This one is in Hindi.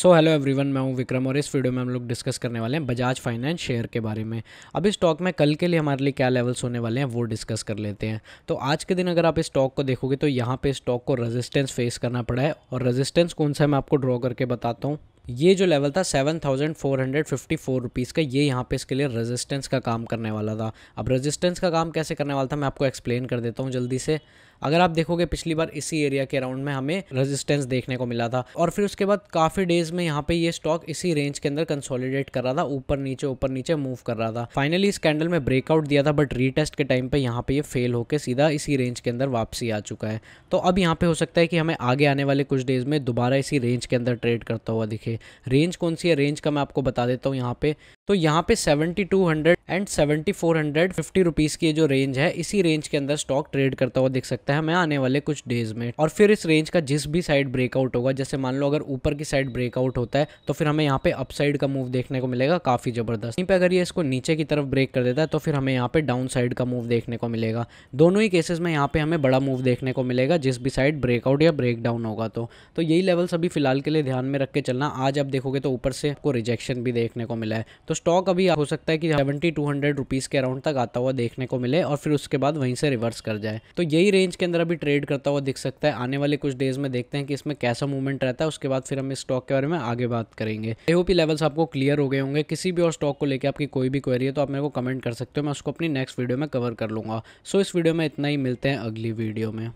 सो हेलो एवरीवन मैं हूं विक्रम और इस वीडियो में हम लोग डिस्कस करने वाले हैं बजाज फाइनेंस शेयर के बारे में अब इस स्टॉक में कल के लिए हमारे लिए क्या लेवल्स होने वाले हैं वो डिस्कस कर लेते हैं तो आज के दिन अगर आप इस स्टॉक को देखोगे तो यहाँ पे स्टॉक को रेजिस्टेंस फेस करना पड़ा है और रेजिस्टेंस कौन सा है मैं आपको ड्रॉ करके बताता हूँ ये जो लेवल था seven thousand four hundred fifty four rupees का ये यहाँ पे इसके लिए रेजिस्टेंस का काम करने वाला था अब रेजिस्टेंस का काम कैसे करने वाला था मैं आपको एक्सप्लेन कर देता हूँ जल्दी से अगर आप देखोगे पिछली बार इसी एरिया के अराउंड में हमें रेजिस्टेंस देखने को मिला था और फिर उसके बाद काफ़ी डेज में यहाँ पे ये स्टॉक इसी रेंज के अंदर कंसोलिडेट कर रहा था ऊपर नीचे ऊपर नीचे मूव कर रहा था फाइनली इस कैंडल में ब्रेकआउट दिया था बट रीटेस्ट के टाइम पे यहाँ पे ये फेल होकर सीधा इसी रेंज के अंदर वापसी आ चुका है तो अब यहाँ पर हो सकता है कि हमें आगे आने वाले कुछ डेज में दोबारा इसी रेंज के अंदर ट्रेड करता हुआ दिखे के रेंज कौन सी है रेंज का मैं आपको बता देता हूँ यहाँ पे तो यहाँ पे 7200 एंड 7400 फिफ्टी रुपीज़ की जो रेंज है इसी रेंज के अंदर स्टॉक ट्रेड करता हुआ देख सकता है मैं आने वाले कुछ डेज में और फिर इस रेंज का जिस भी साइड ब्रेकआउट होगा जैसे मान लो अगर ऊपर की साइड ब्रेकआउट होता है तो फिर हमें यहाँ पे अपसाइड का मूव देखने को मिलेगा काफ़ी ज़बरदस्त यहीं पर अगर ये इसको नीचे की तरफ ब्रेक कर देता है तो फिर हमें यहाँ पे डाउन साइड का मूव देखने को मिलेगा दोनों ही केसेस में यहाँ पे हमें बड़ा मूव देखने को मिलेगा जिस भी साइड ब्रेकआउट या ब्रेक होगा तो, तो यही लेवल सभी फिलहाल के लिए ध्यान में रख के चलना आज आप देखोगे तो ऊपर से आपको रिजेक्शन भी देखने को मिला है तो स्टॉक अभी हो सकता है कि सेवेंटी टू हंड्रेड रुपीज़ के अराउंड तक आता हुआ देखने को मिले और फिर उसके बाद वहीं से रिवर्स कर जाए तो यही रेंज के अंदर अभी ट्रेड करता हुआ दिख सकता है आने वाले कुछ डेज में देखते हैं कि इसमें कैसा मूवमेंट रहता है उसके बाद फिर हम इस स्टॉक के बारे में आगे बात करेंगे एओपी लेवल्स आपको क्लियर हो गए होंगे किसी भी और स्टॉक को लेकर आपकी कोई भी क्वेरी है तो आप मेरे को कमेंट कर सकते हो मैं उसको अपनी नेक्स्ट वीडियो में कवर कर लूंगा सो इस वीडियो में इतना ही मिलते हैं अगली वीडियो में